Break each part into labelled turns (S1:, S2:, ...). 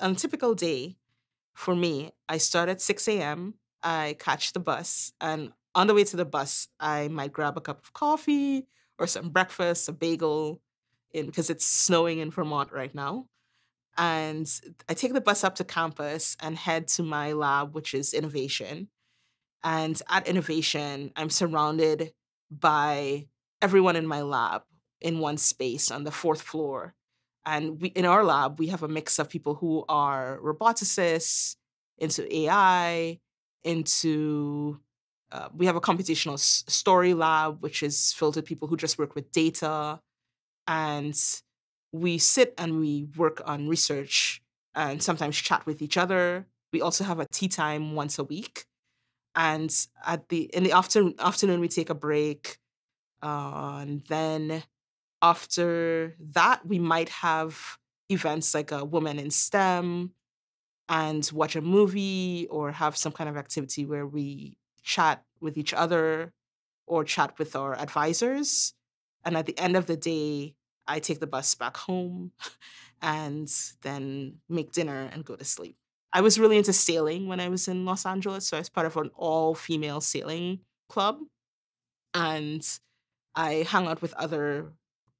S1: On a typical day, for me, I start at 6 a.m. I catch the bus, and on the way to the bus, I might grab a cup of coffee or some breakfast, a bagel, in because it's snowing in Vermont right now. And I take the bus up to campus and head to my lab, which is innovation. And at innovation, I'm surrounded by everyone in my lab in one space on the fourth floor. And we, in our lab, we have a mix of people who are roboticists, into AI, into uh, we have a computational story lab, which is filled with people who just work with data. And we sit and we work on research and sometimes chat with each other. We also have a tea time once a week. And at the in the after, afternoon, we take a break. Uh, and then after that, we might have events like a woman in STEM and watch a movie or have some kind of activity where we chat with each other or chat with our advisors. And at the end of the day, I take the bus back home and then make dinner and go to sleep. I was really into sailing when I was in Los Angeles. So I was part of an all female sailing club. And I hung out with other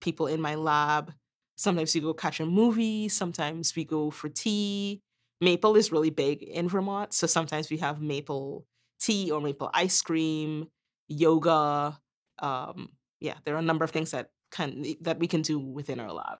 S1: people in my lab. Sometimes we go catch a movie, sometimes we go for tea. Maple is really big in Vermont, so sometimes we have maple tea or maple ice cream, yoga. Um, yeah, there are a number of things that can that we can do within our lab.